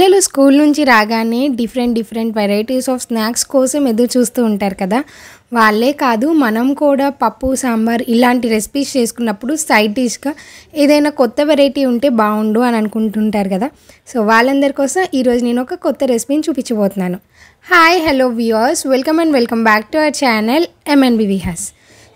పిల్లలు స్కూల్ నుంచి రాగానే different different varieties of snacks కోసం ఎదురు చూస్తూ ఉంటారు కదా వాళ్ళే కాదు మనం కూడా పప్పు సాంబార్ ఇలాంటి రెసిపీస్ చేసుకున్నప్పుడు సైడ్ డిష్గా ఏదైనా కొత్త వెరైటీ ఉంటే బాగుండు అని అనుకుంటుంటారు కదా సో వాళ్ళందరి కోసం ఈరోజు నేను ఒక కొత్త రెసిపీని చూపించబోతున్నాను hi hello viewers welcome and welcome back to our channel MNB Vihas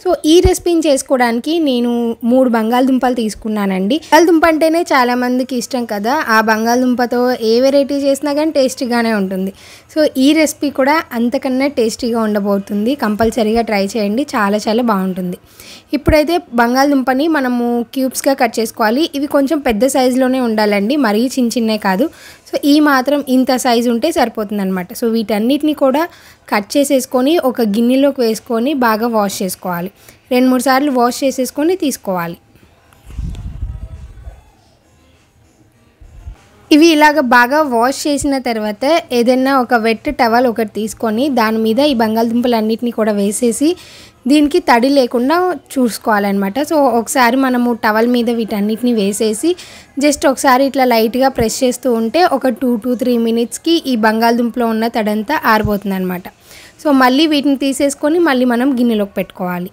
so ఈ రెసిపీని చేసుకోవడానికి నేను మూడు బంగాళదుంపలు తీసుకున్నానండి బంగాళదుంప అంటేనే చాలామందికి ఇష్టం కదా ఆ బంగాళదుంపతో ఏ వెరైటీ చేసినా కానీ టేస్టీగానే ఉంటుంది సో ఈ రెసిపీ కూడా అంతకన్నా టేస్టీగా ఉండబోతుంది కంపల్సరీగా ట్రై చేయండి చాలా చాలా బాగుంటుంది ఇప్పుడైతే బంగాళదుంపని మనము క్యూబ్స్గా కట్ చేసుకోవాలి ఇవి కొంచెం పెద్ద సైజులోనే ఉండాలండి మరీ చిన్న చిన్నే కాదు సో ఈ మాత్రం ఇంత సైజు ఉంటే సరిపోతుంది అనమాట సో వీటన్నిటిని కూడా కట్ చేసేసుకొని ఒక గిన్నెలోకి వేసుకొని బాగా వాష్ చేసుకోవాలి రెండు మూడు సార్లు వాష్ చేసేసుకొని తీసుకోవాలి ఇవి ఇలాగ బాగా వాష్ చేసిన తర్వాత ఏదైనా ఒక వెట్ టవల్ ఒకటి తీసుకొని దాని మీద ఈ బంగాళదుంపలన్నిటిని కూడా వేసేసి దీనికి తడి లేకుండా చూసుకోవాలన్నమాట సో ఒకసారి మనము టవల్ మీద వీటన్నిటిని వేసేసి జస్ట్ ఒకసారి ఇట్లా లైట్గా ప్రెస్ చేస్తూ ఉంటే ఒక టూ టూ త్రీ మినిట్స్కి ఈ బంగాళదుంపలో ఉన్న తడంతా ఆరిపోతుంది అనమాట సో మళ్ళీ వీటిని తీసేసుకొని మళ్ళీ మనం గిన్నెలోకి పెట్టుకోవాలి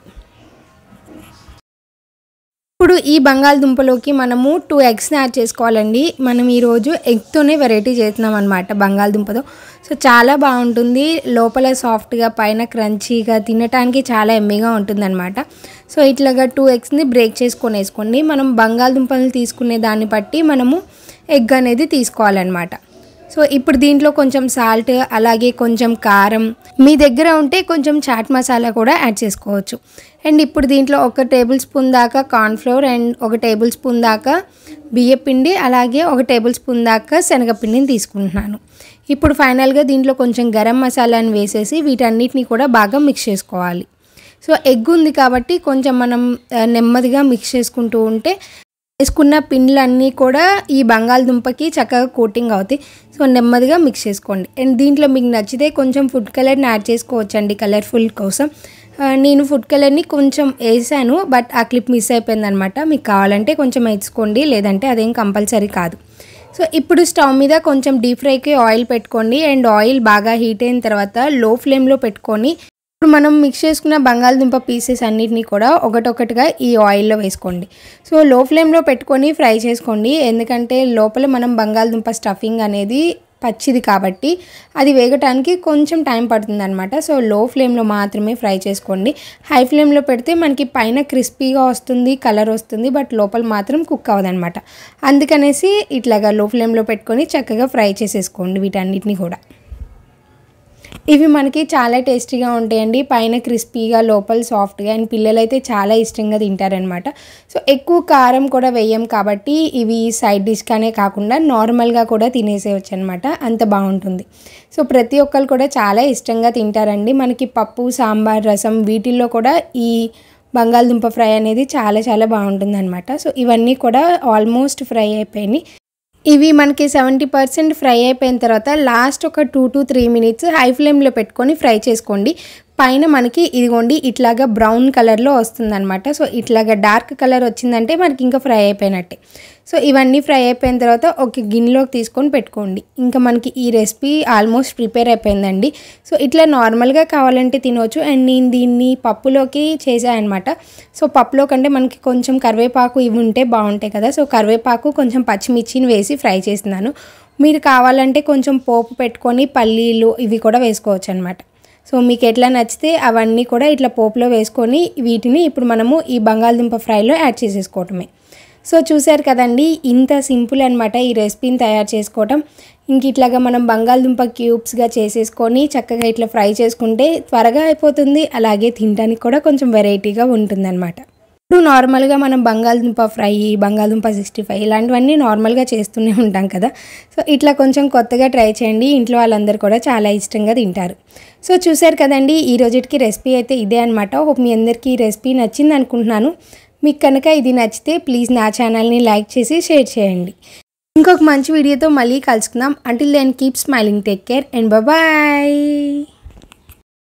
ఇప్పుడు ఈ బంగాళదుంపలోకి మనము టూ ఎగ్స్ని యాడ్ చేసుకోవాలండి మనం ఈరోజు ఎగ్తోనే వెరైటీ చేస్తున్నాం అనమాట బంగాళదుంపతో సో చాలా బాగుంటుంది లోపల సాఫ్ట్గా పైన క్రంచీగా తినటానికి చాలా ఎమ్మెగా ఉంటుందన్నమాట సో ఇట్లాగా టూ ఎగ్స్ని బ్రేక్ చేసుకొని వేసుకోండి మనం బంగాళదుంపలను తీసుకునే దాన్ని బట్టి మనము ఎగ్ అనేది తీసుకోవాలన్నమాట సో ఇప్పుడు దీంట్లో కొంచెం సాల్ట్ అలాగే కొంచెం కారం మీ దగ్గర ఉంటే కొంచెం చాట్ మసాలా కూడా యాడ్ చేసుకోవచ్చు అండ్ ఇప్పుడు దీంట్లో ఒక టేబుల్ స్పూన్ దాకా కార్న్ఫ్లోర్ అండ్ ఒక టేబుల్ స్పూన్ దాకా బియ్యపిండి అలాగే ఒక టేబుల్ స్పూన్ దాకా శనగపిండిని తీసుకుంటున్నాను ఇప్పుడు ఫైనల్గా దీంట్లో కొంచెం గరం మసాలాని వేసేసి వీటన్నిటిని కూడా బాగా మిక్స్ చేసుకోవాలి సో ఎగ్ ఉంది కాబట్టి కొంచెం మనం నెమ్మదిగా మిక్స్ చేసుకుంటూ ఉంటే వేసుకున్న పిండ్లు అన్నీ కూడా ఈ బంగాళదుంపకి చక్కగా కోటింగ్ అవుతాయి సో నెమ్మదిగా మిక్స్ చేసుకోండి అండ్ దీంట్లో మీకు నచ్చితే కొంచెం ఫుడ్ కలర్ని యాడ్ చేసుకోవచ్చండి కలర్ఫుల్ కోసం నేను ఫుడ్ కలర్ని కొంచెం వేసాను బట్ ఆ క్లిప్ మిస్ అయిపోయింది అనమాట మీకు కావాలంటే కొంచెం వేసుకోండి లేదంటే అదేం కంపల్సరీ కాదు సో ఇప్పుడు స్టవ్ మీద కొంచెం డీప్ ఫ్రైకి ఆయిల్ పెట్టుకోండి అండ్ ఆయిల్ బాగా హీట్ అయిన తర్వాత లో ఫ్లేమ్లో పెట్టుకొని ఇప్పుడు మనం మిక్స్ చేసుకున్న బంగాళదుంప పీసెస్ అన్నిటినీ కూడా ఒకటొకటిగా ఈ ఆయిల్లో వేసుకోండి సో లో ఫ్లేమ్లో పెట్టుకొని ఫ్రై చేసుకోండి ఎందుకంటే లోపల మనం బంగాళదుంప స్టఫింగ్ అనేది పచ్చిది కాబట్టి అది వేగటానికి కొంచెం టైం పడుతుంది అనమాట సో లో ఫ్లేమ్లో మాత్రమే ఫ్రై చేసుకోండి హై ఫ్లేమ్లో పెడితే మనకి పైన క్రిస్పీగా వస్తుంది కలర్ వస్తుంది బట్ లోపల మాత్రం కుక్ అవ్వదనమాట అందుకనేసి ఇట్లాగా లో ఫ్లేమ్లో పెట్టుకొని చక్కగా ఫ్రై చేసేసుకోండి వీటన్నిటిని కూడా ఇవి మనకి చాలా టేస్టీగా ఉంటాయండి పైన క్రిస్పీగా లోపల సాఫ్ట్గా అండ్ పిల్లలైతే చాలా ఇష్టంగా తింటారనమాట సో ఎక్కువ కారం కూడా వేయం కాబట్టి ఇవి సైడ్ డిష్గానే కాకుండా నార్మల్గా కూడా తినేసేవచ్చు అనమాట అంత బాగుంటుంది సో ప్రతి ఒక్కరు కూడా చాలా ఇష్టంగా తింటారండి మనకి పప్పు సాంబార్ రసం వీటిల్లో కూడా ఈ బంగాళదుంప ఫ్రై అనేది చాలా చాలా బాగుంటుంది అనమాట సో ఇవన్నీ కూడా ఆల్మోస్ట్ ఫ్రై అయిపోయినాయి ఇవి మనకి సెవెంటీ పర్సెంట్ ఫ్రై అయిపోయిన తర్వాత లాస్ట్ ఒక two to three minutes high ఫ్లేమ్లో పెట్టుకొని ఫ్రై చేసుకోండి పైన మనకి ఇదిగోండి ఇట్లాగా బ్రౌన్ కలర్లో వస్తుందనమాట సో ఇట్లాగా డార్క్ కలర్ వచ్చిందంటే మనకి ఇంకా ఫ్రై అయిపోయినట్టే సో ఇవన్నీ ఫ్రై అయిపోయిన తర్వాత ఒక గిన్నెలోకి తీసుకొని పెట్టుకోండి ఇంకా మనకి ఈ రెసిపీ ఆల్మోస్ట్ ప్రిపేర్ అయిపోయిందండి సో ఇట్లా నార్మల్గా కావాలంటే తినవచ్చు అండ్ నేను దీన్ని పప్పులోకి అనమాట సో పప్పులో కంటే మనకి కొంచెం కరివేపాకు ఇవి ఉంటే బాగుంటాయి కదా సో కరివేపాకు కొంచెం పచ్చిమిర్చిని వేసి ఫ్రై చేసినాను మీరు కావాలంటే కొంచెం పోపు పెట్టుకొని పల్లీలు ఇవి కూడా వేసుకోవచ్చు అనమాట సో మీకు ఎట్లా నచ్చితే అవన్నీ కూడా ఇట్లా పోపులో వేసుకొని వీటిని ఇప్పుడు మనము ఈ బంగాళదుంప ఫ్రైలో యాడ్ చేసేసుకోవటమే సో చూసారు కదండి ఇంత సింపుల్ అనమాట ఈ రెసిపీని తయారు చేసుకోవటం ఇంక ఇట్లాగా మనం బంగాళదుంప క్యూబ్స్గా చేసేసుకొని చక్కగా ఇట్లా ఫ్రై చేసుకుంటే త్వరగా అయిపోతుంది అలాగే తినడానికి కూడా కొంచెం వెరైటీగా ఉంటుందన్నమాట ఇప్పుడు నార్మల్గా మనం బంగాళదుంప ఫ్రై బంగాళదుంప సిక్స్టీ ఫైవ్ ఇలాంటివన్నీ నార్మల్గా చేస్తూనే ఉంటాం కదా సో ఇట్లా కొంచెం కొత్తగా ట్రై చేయండి ఇంట్లో వాళ్ళందరూ కూడా చాలా ఇష్టంగా తింటారు సో చూశారు కదండి ఈ రోజుకి రెసిపీ అయితే ఇదే అనమాట హోప్ మీ అందరికీ ఈ రెసిపీ నచ్చింది అనుకుంటున్నాను మీకు కనుక ఇది నచ్చితే ప్లీజ్ నా ఛానల్ని లైక్ చేసి షేర్ చేయండి ఇంకొక మంచి వీడియోతో మళ్ళీ కలుసుకుందాం until then keep smiling take care and bye